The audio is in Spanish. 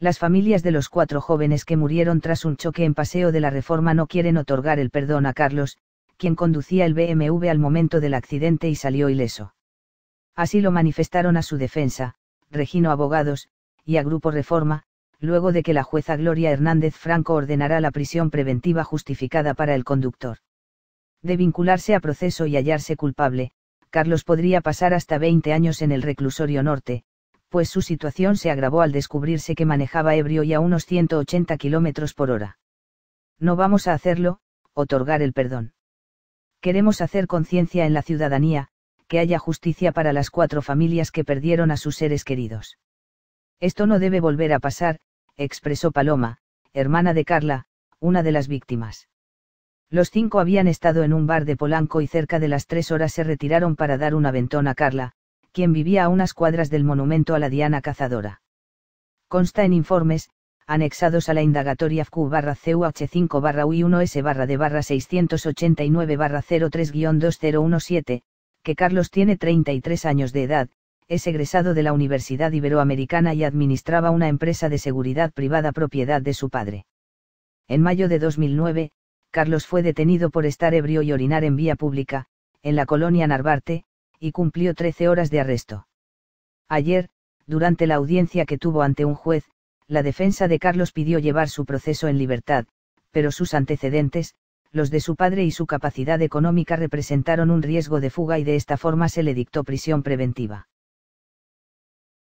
las familias de los cuatro jóvenes que murieron tras un choque en Paseo de la Reforma no quieren otorgar el perdón a Carlos, quien conducía el BMW al momento del accidente y salió ileso. Así lo manifestaron a su defensa, Regino Abogados, y a Grupo Reforma, luego de que la jueza Gloria Hernández Franco ordenará la prisión preventiva justificada para el conductor. De vincularse a proceso y hallarse culpable, Carlos podría pasar hasta 20 años en el reclusorio norte, pues su situación se agravó al descubrirse que manejaba ebrio y a unos 180 kilómetros por hora. No vamos a hacerlo, otorgar el perdón. Queremos hacer conciencia en la ciudadanía, que haya justicia para las cuatro familias que perdieron a sus seres queridos. Esto no debe volver a pasar, expresó Paloma, hermana de Carla, una de las víctimas. Los cinco habían estado en un bar de Polanco y cerca de las tres horas se retiraron para dar un aventón a Carla, quien vivía a unas cuadras del monumento a la Diana Cazadora. Consta en informes, anexados a la indagatoria FQ CUH5 barra UI1S barra de barra 689 03-2017, que Carlos tiene 33 años de edad, es egresado de la Universidad Iberoamericana y administraba una empresa de seguridad privada propiedad de su padre. En mayo de 2009, Carlos fue detenido por estar ebrio y orinar en vía pública, en la colonia Narvarte, y cumplió 13 horas de arresto. Ayer, durante la audiencia que tuvo ante un juez, la defensa de Carlos pidió llevar su proceso en libertad, pero sus antecedentes, los de su padre y su capacidad económica representaron un riesgo de fuga y de esta forma se le dictó prisión preventiva.